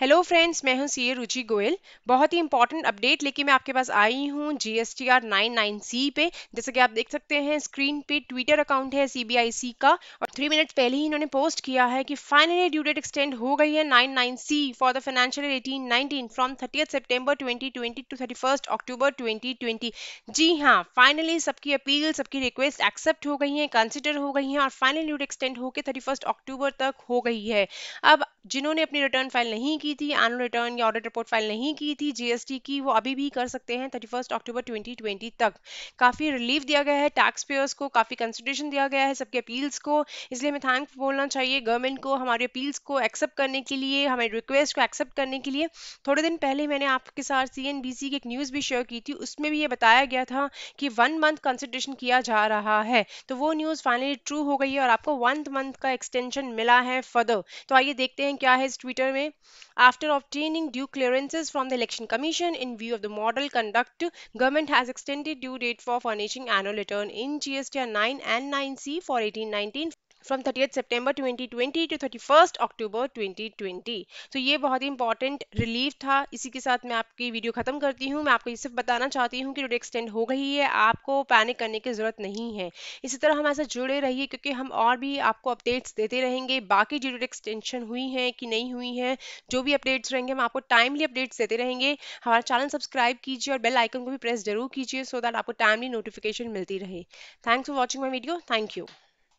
hello friends मैं हूं CA रुचि गोयल बहुत ही इंपॉर्टेंट अपडेट लेके मैं आपके पास आई हूं जीएसटीआर 99C पे जैसे कि आप देख सकते हैं स्क्रीन पे ट्विटर अकाउंट है सीबीआईसी का और थ्री मिनट्स पहले ही इन्होंने पोस्ट किया है कि फाइनली ड्यू डेट एक्सटेंड हो गई है 99C for the financial year 18 19 from 30th September 2020 to 31st October 2020 जी हां फाइनली सबकी अपील सबकी रिक्वेस्ट एक्सेप्ट हो गई है कंसिडर हो गई है और फाइनली ड्यू डेट एक्सटेंड होकर 31st अक्टूबर तक हो गई है अब जिन्होंने अपनी रिटर्न फाइल नहीं की थी एनुअल रिटर्न या ऑडिट रिपोर्ट फाइल नहीं की थी जीएसटी की वो अभी भी कर सकते हैं थर्टी फर्स्ट अक्टूबर ट्वेंटी तक काफ़ी रिलीफ दिया गया है टैक्स पेयर्स को काफ़ी कंसिडरेशन दिया गया है सबके अपील्स को इसलिए हमें थैंक बोलना चाहिए गवर्नमेंट को हमारे अपील्स को एक्सेप्ट करने के लिए हमारी रिक्वेस्ट को एक्सेप्ट करने के लिए थोड़े दिन पहले मैंने आपके साथ सी एन की एक न्यूज़ भी शेयर की थी उसमें भी ये बताया गया था कि वन मंथ कंसिडरेशन किया जा रहा है तो वो न्यूज़ फाइनली ट्रू हो गई है और आपको वन मंथ का एक्सटेंशन मिला है फर्दर तो आइए देखते हैं ने क्या है इस ट्विटर में after obtaining due clearances from the election commission in view of the model conduct government has extended due date for furnishing annual return in GST 9 and 9C for 1819 from thirty twenty twenty to thirty first October twenty twenty तो ये बहुत ही important relief था इसी के साथ मैं आपकी video खत्म करती हूँ मैं आपको ये सिर्फ बताना चाहती हूँ कि डेट एक्सटेंड हो गई है आपको पैनिक करने की जरूरत नहीं है इसी तरह हमारे साथ जुड़े रहिए क्योंकि हम और भी आपको अपडेट्स देते रहेंगे बाकी जो डेट एक्सटेंशन हुई है कि नहीं हुई है जो भी अपडेट्स रहेंगे हम आपको टाइमली अपडेट्स देते रहेंगे हमारा चैनल सब्सक्राइब कीजिए और बेल आइकन को भी प्रेस जरूर कीजिए सो दैट आपको टाइमली नोटिफिकेशन मिलती रहे thanks for watching my video thank you